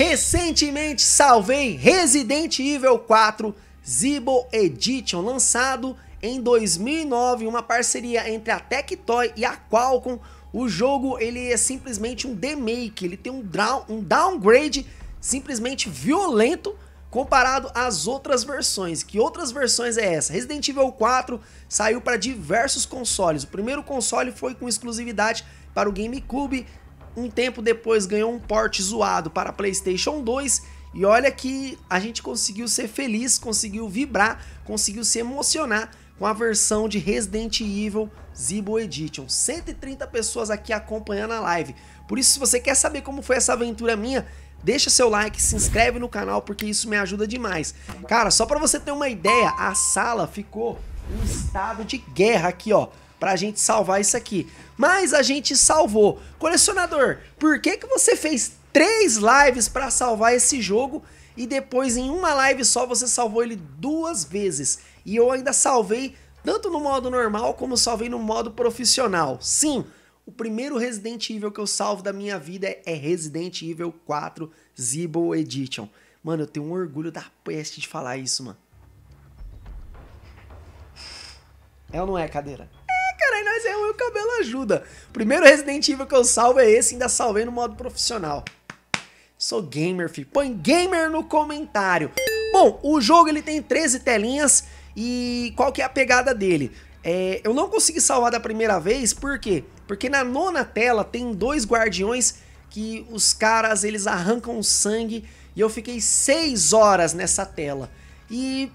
Recentemente salvei Resident Evil 4 Zibo Edition, lançado em 2009, uma parceria entre a Tectoy e a Qualcomm. O jogo ele é simplesmente um demake, ele tem um, down, um downgrade simplesmente violento comparado às outras versões. Que outras versões é essa? Resident Evil 4 saiu para diversos consoles. O primeiro console foi com exclusividade para o GameCube, um tempo depois ganhou um porte zoado para PlayStation 2 e olha que a gente conseguiu ser feliz, conseguiu vibrar, conseguiu se emocionar com a versão de Resident Evil Zibo Edition. 130 pessoas aqui acompanhando a live. Por isso, se você quer saber como foi essa aventura minha, deixa seu like, se inscreve no canal, porque isso me ajuda demais. Cara, só para você ter uma ideia, a sala ficou em estado de guerra aqui, ó pra gente salvar isso aqui. Mas a gente salvou. Colecionador, por que, que você fez três lives para salvar esse jogo e depois em uma live só você salvou ele duas vezes? E eu ainda salvei tanto no modo normal como salvei no modo profissional. Sim, o primeiro Resident Evil que eu salvo da minha vida é Resident Evil 4 Zibo Edition. Mano, eu tenho um orgulho da peste de falar isso, mano. É ou não é, cadeira? mas é o meu cabelo ajuda. Primeiro Resident Evil que eu salvo é esse, ainda salvei no modo profissional. Sou gamer, filho. Põe gamer no comentário. Bom, o jogo ele tem 13 telinhas e qual que é a pegada dele? É, eu não consegui salvar da primeira vez, por quê? Porque na nona tela tem dois guardiões que os caras eles arrancam sangue e eu fiquei 6 horas nessa tela. E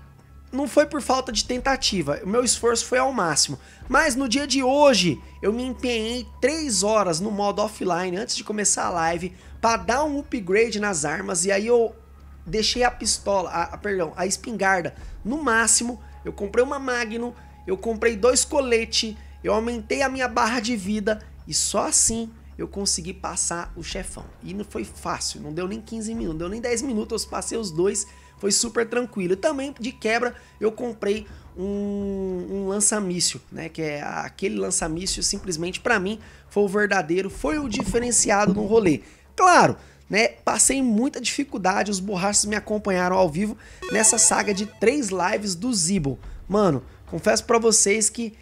não foi por falta de tentativa, o meu esforço foi ao máximo. Mas no dia de hoje, eu me empenhei 3 horas no modo offline antes de começar a live para dar um upgrade nas armas e aí eu deixei a pistola, a, a, perdão, a espingarda no máximo. Eu comprei uma Magnum, eu comprei dois coletes, eu aumentei a minha barra de vida e só assim eu consegui passar o chefão. E não foi fácil, não deu nem 15 minutos, não deu nem 10 minutos, eu passei os dois foi super tranquilo. E também, de quebra, eu comprei um, um lança né? Que é aquele lança simplesmente, para mim, foi o verdadeiro, foi o diferenciado no rolê. Claro, né? Passei muita dificuldade, os borrachos me acompanharam ao vivo nessa saga de três lives do Zibo Mano, confesso para vocês que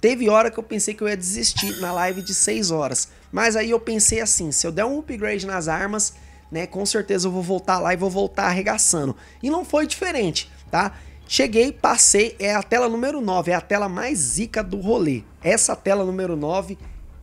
Teve hora que eu pensei que eu ia desistir na live de 6 horas, mas aí eu pensei assim, se eu der um upgrade nas armas, né? Com certeza eu vou voltar lá e vou voltar arregaçando. E não foi diferente, tá? Cheguei, passei, é a tela número 9, é a tela mais zica do rolê. Essa tela número 9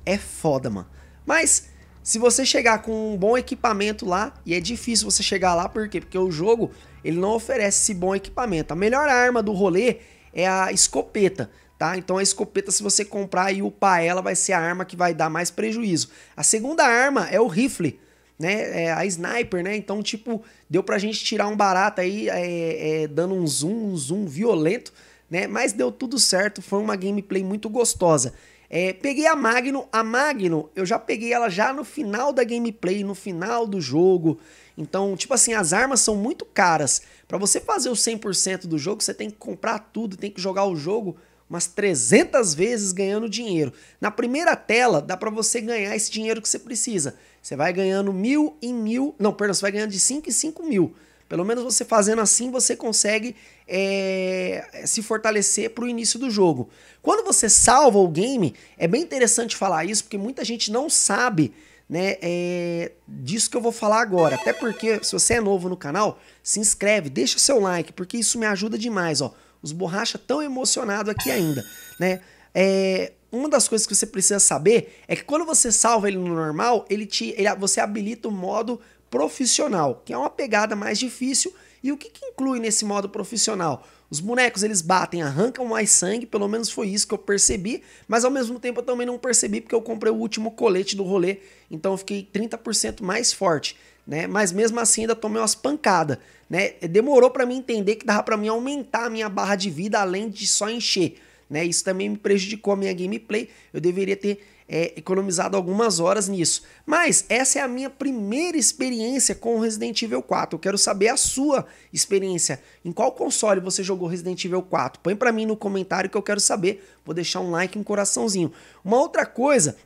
é foda, mano. Mas se você chegar com um bom equipamento lá, e é difícil você chegar lá, por quê? Porque o jogo, ele não oferece esse bom equipamento. A melhor arma do rolê é a escopeta, tá? Então a escopeta, se você comprar e upar ela, vai ser a arma que vai dar mais prejuízo. A segunda arma é o rifle, né? É, a sniper, né? Então, tipo, deu pra gente tirar um barato aí, é, é, dando um zoom, um zoom violento, né? Mas deu tudo certo, foi uma gameplay muito gostosa. É, peguei a Magno, a Magno eu já peguei ela já no final da gameplay, no final do jogo. Então, tipo assim, as armas são muito caras. Para você fazer o 100% do jogo, você tem que comprar tudo, tem que jogar o jogo umas 300 vezes ganhando dinheiro. Na primeira tela, dá para você ganhar esse dinheiro que você precisa. Você vai ganhando mil em mil. Não, perdão, você vai ganhando de cinco em cinco mil. Pelo menos você fazendo assim, você consegue é, é se fortalecer para o início do jogo. Quando você salva o game, é bem interessante falar isso, porque muita gente não sabe né, é, disso que eu vou falar agora. Até porque, se você é novo no canal, se inscreve, deixa seu like, porque isso me ajuda demais. Ó. Os borracha tão emocionado aqui ainda. Né? É, uma das coisas que você precisa saber é que quando você salva ele no normal, ele te, ele, você habilita o modo profissional, que é uma pegada mais difícil. E o que, que inclui nesse modo profissional? Os bonecos eles batem, arrancam mais sangue, pelo menos foi isso que eu percebi, mas ao mesmo tempo eu também não percebi porque eu comprei o último colete do rolê, então eu fiquei 30% mais forte, né? Mas mesmo assim ainda tomei umas pancadas, né? Demorou para mim entender que dava para mim aumentar a minha barra de vida além de só encher. Né? Isso também me prejudicou a minha gameplay. Eu deveria ter é, economizado algumas horas nisso. Mas essa é a minha primeira experiência com Resident Evil 4. Eu quero saber a sua experiência. Em qual console você jogou Resident Evil 4? Põe para mim no comentário que eu quero saber. Vou deixar um like e um coraçãozinho. Uma outra coisa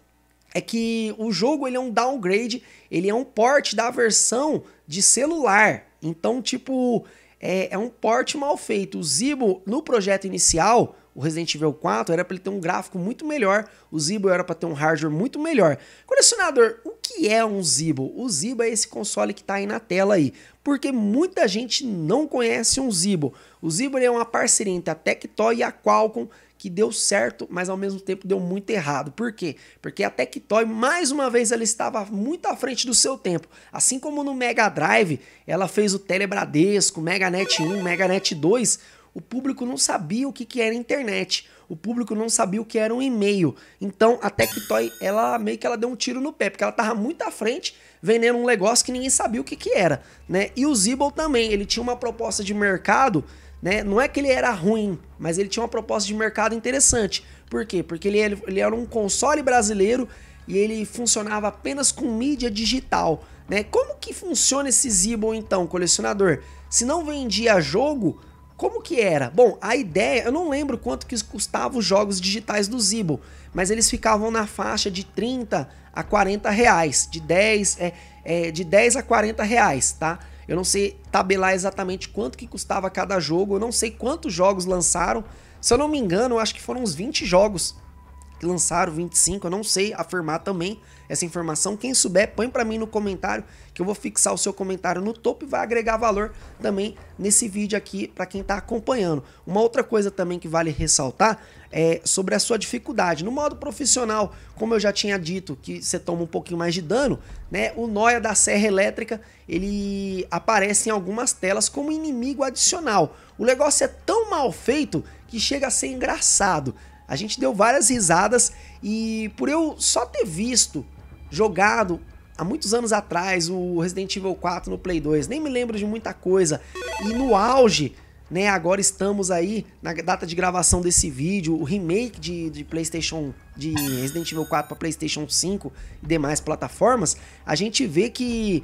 é que o jogo ele é um downgrade, ele é um port da versão de celular. Então, tipo, é, é um port mal feito. O Zibo, no projeto inicial, o Resident Evil 4 era para ele ter um gráfico muito melhor, o Zibo era para ter um hardware muito melhor. Colecionador, o que é um Zibo? O Zibo é esse console que está aí na tela aí, porque muita gente não conhece um Zibo. O Zibo é uma parceria entre a Tectoy e a Qualcomm que deu certo, mas ao mesmo tempo deu muito errado. Por quê? Porque a Tectoy, mais uma vez, ela estava muito à frente do seu tempo. Assim como no Mega Drive, ela fez o Telebradesco, Mega Net 1, Mega Net 2 o público não sabia o que, que era internet. O público não sabia o que era um e-mail. Então a Tectoy, ela meio que ela deu um tiro no pé, porque ela tava muito à frente vendendo um negócio que ninguém sabia o que, que era, né? E o Zibble também, ele tinha uma proposta de mercado, né? Não é que ele era ruim, mas ele tinha uma proposta de mercado interessante. Por quê? Porque ele, ele era um console brasileiro e ele funcionava apenas com mídia digital, né? Como que funciona esse Zibble então, colecionador? Se não vendia jogo, como que era? Bom, a ideia, eu não lembro quanto que custava os jogos digitais do Zibo, mas eles ficavam na faixa de 30 a 40 reais, de 10, é, é, de 10 a 40 reais, tá? Eu não sei tabelar exatamente quanto que custava cada jogo, eu não sei quantos jogos lançaram. Se eu não me engano, acho que foram uns 20 jogos que lançaram 25, eu não sei afirmar também essa informação. Quem souber, põe para mim no comentário que eu vou fixar o seu comentário no topo e vai agregar valor também nesse vídeo aqui para quem está acompanhando. Uma outra coisa também que vale ressaltar é sobre a sua dificuldade. No modo profissional, como eu já tinha dito, que você toma um pouquinho mais de dano, né? O Noia da Serra Elétrica, ele aparece em algumas telas como inimigo adicional. O negócio é tão mal feito que chega a ser engraçado. A gente deu várias risadas e por eu só ter visto, jogado há muitos anos atrás o Resident Evil 4 no Play 2, nem me lembro de muita coisa. E no auge, né, agora estamos aí na data de gravação desse vídeo, o remake de, de PlayStation de Resident Evil 4 para PlayStation 5 e demais plataformas, a gente vê que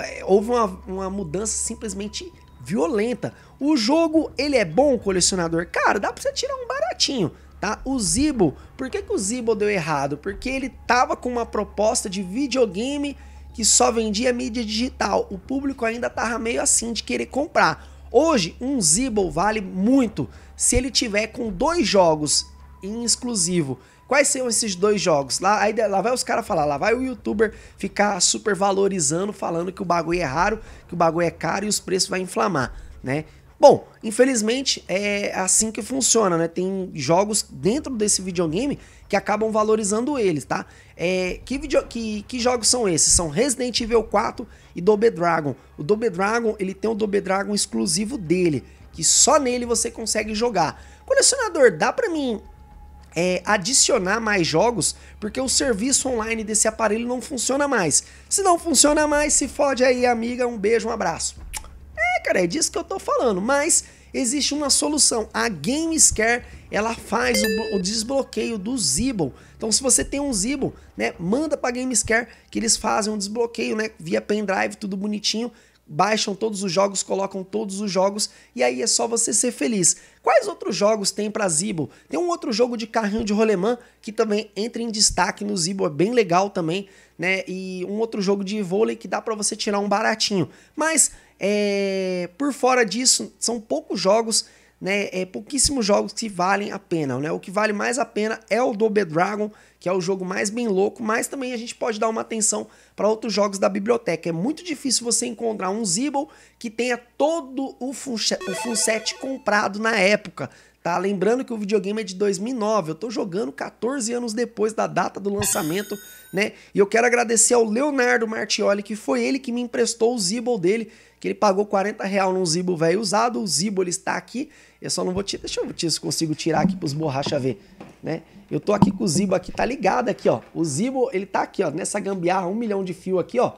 é, houve uma, uma mudança simplesmente violenta. O jogo, ele é bom colecionador? Cara, dá para você tirar um baratinho. Tá? O Zibo, por que, que o Zibo deu errado? Porque ele tava com uma proposta de videogame que só vendia mídia digital. O público ainda tava meio assim de querer comprar. Hoje, um Zibo vale muito se ele tiver com dois jogos em exclusivo. Quais são esses dois jogos? Lá, aí, lá vai os caras falar, lá vai o youtuber ficar super valorizando, falando que o bagulho é raro, que o bagulho é caro e os preços vão inflamar, né? Bom, infelizmente é assim que funciona, né? Tem jogos dentro desse videogame que acabam valorizando ele, tá? É, que, video, que, que jogos são esses? São Resident Evil 4 e Double Dragon. O Double Dragon, ele tem o Double Dragon exclusivo dele, que só nele você consegue jogar. Colecionador, dá pra mim é, adicionar mais jogos, porque o serviço online desse aparelho não funciona mais. Se não funciona mais, se fode aí, amiga. Um beijo, um abraço cara, é disso que eu tô falando. Mas existe uma solução. A Gamescare, ela faz o, o desbloqueio do Zibo. Então, se você tem um Zibo, né, manda pra Gamescare que eles fazem um desbloqueio, né, via pendrive, tudo bonitinho. Baixam todos os jogos, colocam todos os jogos e aí é só você ser feliz. Quais outros jogos tem para Zibo? Tem um outro jogo de carrinho de rolemã que também entra em destaque no Zibo, é bem legal também, né? E um outro jogo de vôlei que dá para você tirar um baratinho. Mas é, por fora disso, são poucos jogos, né? É, pouquíssimos jogos que valem a pena, né? O que vale mais a pena é o do Bedragon, que é o jogo mais bem louco, mas também a gente pode dar uma atenção para outros jogos da biblioteca. É muito difícil você encontrar um Zibble que tenha todo o, fun o funset comprado na época, Tá? Lembrando que o videogame é de 2009, eu estou jogando 14 anos depois da data do lançamento, né? E eu quero agradecer ao Leonardo Martioli, que foi ele que me emprestou o Zibo dele, que ele pagou 40 real num Zibo velho usado, o Zibo ele está aqui, eu só não vou tirar, deixa eu ver se consigo tirar aqui para os borracha ver, né? Eu tô aqui com o Zibo aqui, tá ligado aqui, ó, o Zibo ele tá aqui, ó, nessa gambiarra, um milhão de fio aqui, ó,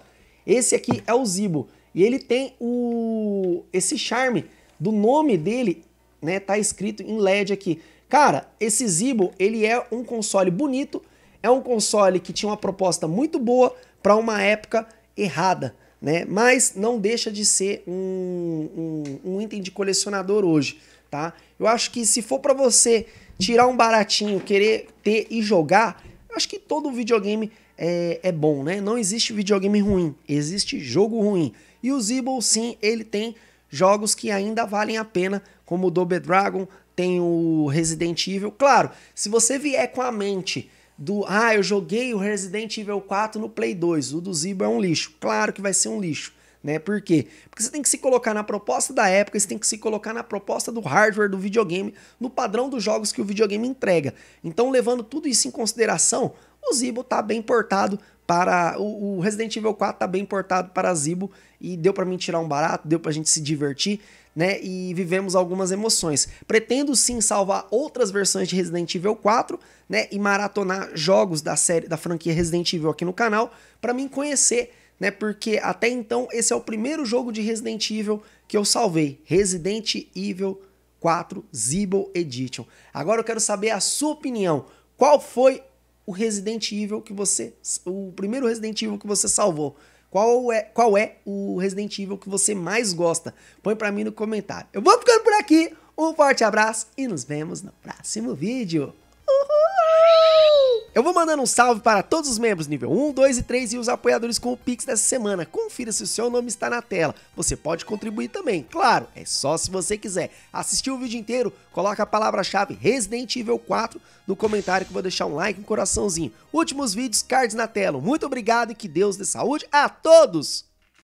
esse aqui é o Zibo, e ele tem o esse charme do nome dele né? Tá escrito em LED aqui. Cara, esse Zibo, ele é um console bonito, é um console que tinha uma proposta muito boa para uma época errada, né? Mas não deixa de ser um, um, um item de colecionador hoje, tá? Eu acho que se for para você tirar um baratinho, querer ter e jogar, acho que todo videogame é, é, bom, né? Não existe videogame ruim, existe jogo ruim. E o Zibo, sim, ele tem jogos que ainda valem a pena, como o Double Dragon, tem o Resident Evil. Claro, se você vier com a mente do ah, eu joguei o Resident Evil 4 no Play 2, o do Zibo é um lixo. Claro que vai ser um lixo. Né? Por quê? Porque você tem que se colocar na proposta da época, você tem que se colocar na proposta do hardware do videogame, no padrão dos jogos que o videogame entrega. Então, levando tudo isso em consideração, o Zibo está bem portado para. O, o Resident Evil 4 tá bem portado para Zibo e deu para mim tirar um barato, deu para a gente se divertir, né? E vivemos algumas emoções. Pretendo sim salvar outras versões de Resident Evil 4, né? E maratonar jogos da série, da franquia Resident Evil aqui no canal, para mim conhecer né? Porque até então esse é o primeiro jogo de Resident Evil que eu salvei, Resident Evil 4 Zibo Edition. Agora eu quero saber a sua opinião. Qual foi o Resident Evil que você. O primeiro Resident Evil que você salvou. Qual é, qual é o Resident Evil que você mais gosta? Põe para mim no comentário. Eu vou ficando por aqui. Um forte abraço e nos vemos no próximo vídeo. Eu vou mandando um salve para todos os membros nível 1, 2 e 3 e os apoiadores com o Pix dessa semana. Confira se o seu nome está na tela. Você pode contribuir também, claro, é só se você quiser. Assistiu o vídeo inteiro? Coloca a palavra-chave Resident Evil 4 no comentário que eu vou deixar um like e um coraçãozinho. Últimos vídeos, cards na tela. Muito obrigado e que Deus dê saúde a todos!